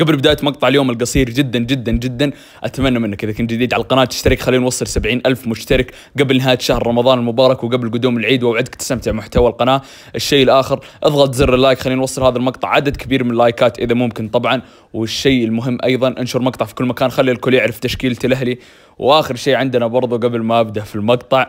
قبل بدايه مقطع اليوم القصير جدا جدا جدا اتمنى منك اذا كنت جديد على القناه تشترك خلينا نوصل سبعين الف مشترك قبل نهايه شهر رمضان المبارك وقبل قدوم العيد واوعدك تستمتع محتوى القناه الشيء الاخر اضغط زر اللايك خلينا نوصل هذا المقطع عدد كبير من اللايكات اذا ممكن طبعا والشيء المهم ايضا انشر مقطع في كل مكان خلي الكل يعرف تشكيله الاهلي واخر شيء عندنا برضو قبل ما ابدا في المقطع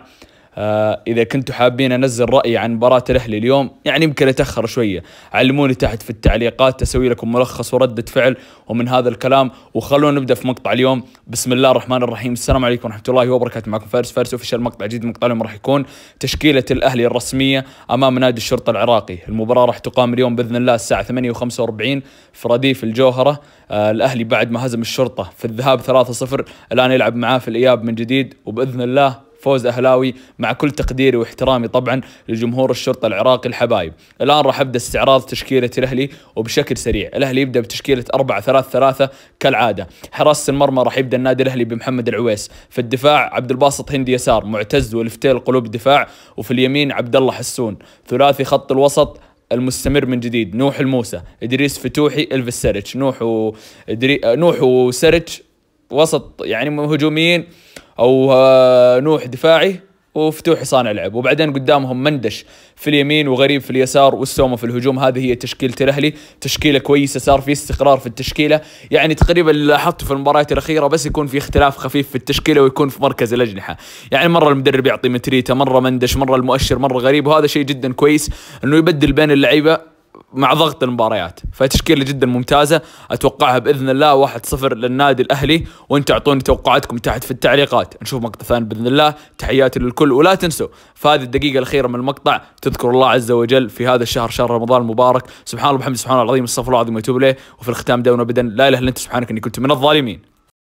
آه، اذا كنتوا حابين انزل رايي عن مباراه الاهلي اليوم يعني يمكن اتاخر شويه علموني تحت في التعليقات اسوي لكم ملخص ورده فعل ومن هذا الكلام وخلونا نبدا في مقطع اليوم بسم الله الرحمن الرحيم السلام عليكم ورحمه الله وبركاته معكم فارس فارس اوفيشال مقطع جديد مقطع اليوم راح يكون تشكيله الاهلي الرسميه امام نادي الشرطه العراقي المباراه راح تقام اليوم باذن الله الساعه 8:45 في رديف الجوهره آه الاهلي بعد ما هزم الشرطه في الذهاب 3-0 الان يلعب معاه في الاياب من جديد وباذن الله فوز أهلاوي مع كل تقديري واحترامي طبعا لجمهور الشرطة العراقي الحبايب الآن راح أبدأ استعراض تشكيلة الأهلي وبشكل سريع الأهلي يبدأ بتشكيلة 4 3 3 كالعادة حراسة المرمى راح يبدأ النادي الأهلي بمحمد العويس في الدفاع عبد الباسط هندي يسار معتز والفتيل قلوب دفاع وفي اليمين عبد الله حسون ثلاثي خط الوسط المستمر من جديد نوح الموسى ادريس فتوحي الفيس نوح و... ادري... نوح وسرتش وسط يعني هجوميين او آه، نوح دفاعي وفتوحي صانع لعب وبعدين قدامهم مندش في اليمين وغريب في اليسار والسومه في الهجوم هذه هي تشكيله الاهلي تشكيله كويسه صار في استقرار في التشكيله يعني تقريبا اللي لاحظته في المباريات الاخيره بس يكون في اختلاف خفيف في التشكيله ويكون في مركز الاجنحه يعني مره المدرب يعطي متريته مره مندش مره المؤشر مره غريب وهذا شيء جدا كويس انه يبدل بين اللعيبه مع ضغط المباريات فتشكيله جدا ممتازه اتوقعها باذن الله 1-0 للنادي الاهلي وانتم اعطوني توقعاتكم تحت في التعليقات نشوف مقطع ثاني باذن الله تحياتي للكل ولا تنسوا في هذه الدقيقه الاخيره من المقطع تذكر الله عز وجل في هذا الشهر شهر رمضان المبارك سبحان الله بحمد سبحان الله العظيم استغفر الله العظيم واتوب اليه وفي الختام دعونا ابدا لا اله الا انت سبحانك اني كنت من الظالمين